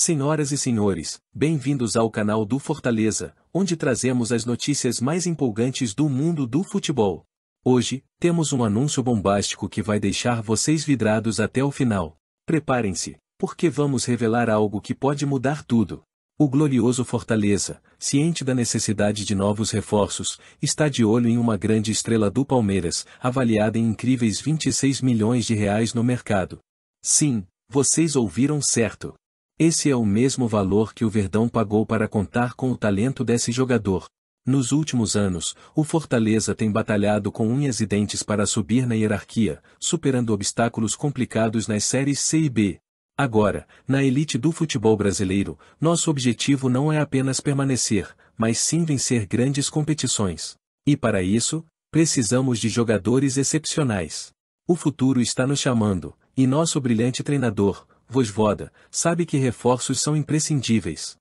Senhoras e senhores, bem-vindos ao canal do Fortaleza, onde trazemos as notícias mais empolgantes do mundo do futebol. Hoje, temos um anúncio bombástico que vai deixar vocês vidrados até o final. Preparem-se, porque vamos revelar algo que pode mudar tudo. O glorioso Fortaleza, ciente da necessidade de novos reforços, está de olho em uma grande estrela do Palmeiras, avaliada em incríveis 26 milhões de reais no mercado. Sim, vocês ouviram certo. Esse é o mesmo valor que o Verdão pagou para contar com o talento desse jogador. Nos últimos anos, o Fortaleza tem batalhado com unhas e dentes para subir na hierarquia, superando obstáculos complicados nas séries C e B. Agora, na elite do futebol brasileiro, nosso objetivo não é apenas permanecer, mas sim vencer grandes competições. E para isso, precisamos de jogadores excepcionais. O futuro está nos chamando, e nosso brilhante treinador, Voda sabe que reforços são imprescindíveis.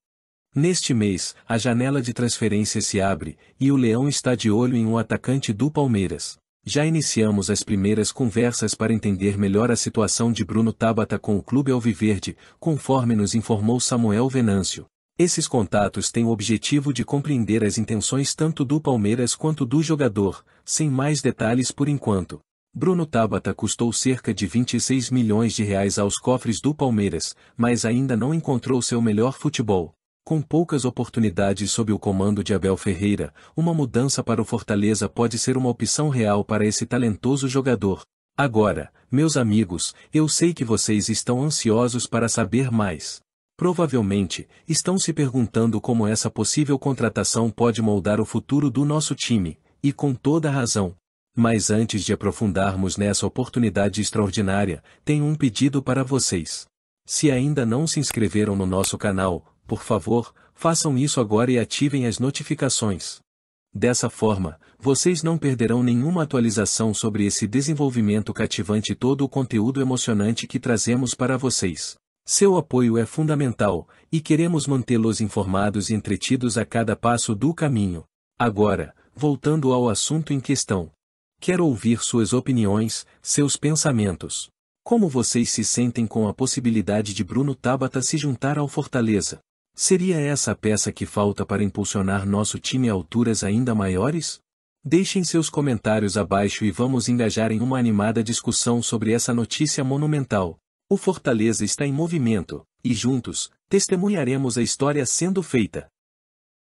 Neste mês, a janela de transferência se abre, e o Leão está de olho em um atacante do Palmeiras. Já iniciamos as primeiras conversas para entender melhor a situação de Bruno Tabata com o clube Alviverde, conforme nos informou Samuel Venâncio. Esses contatos têm o objetivo de compreender as intenções tanto do Palmeiras quanto do jogador, sem mais detalhes por enquanto. Bruno Tabata custou cerca de 26 milhões de reais aos cofres do Palmeiras, mas ainda não encontrou seu melhor futebol. Com poucas oportunidades sob o comando de Abel Ferreira, uma mudança para o Fortaleza pode ser uma opção real para esse talentoso jogador. Agora, meus amigos, eu sei que vocês estão ansiosos para saber mais. Provavelmente, estão se perguntando como essa possível contratação pode moldar o futuro do nosso time, e com toda razão. Mas antes de aprofundarmos nessa oportunidade extraordinária, tenho um pedido para vocês. Se ainda não se inscreveram no nosso canal, por favor, façam isso agora e ativem as notificações. Dessa forma, vocês não perderão nenhuma atualização sobre esse desenvolvimento cativante e todo o conteúdo emocionante que trazemos para vocês. Seu apoio é fundamental, e queremos mantê-los informados e entretidos a cada passo do caminho. Agora, voltando ao assunto em questão. Quero ouvir suas opiniões, seus pensamentos. Como vocês se sentem com a possibilidade de Bruno Tabata se juntar ao Fortaleza? Seria essa a peça que falta para impulsionar nosso time a alturas ainda maiores? Deixem seus comentários abaixo e vamos engajar em uma animada discussão sobre essa notícia monumental. O Fortaleza está em movimento, e juntos, testemunharemos a história sendo feita.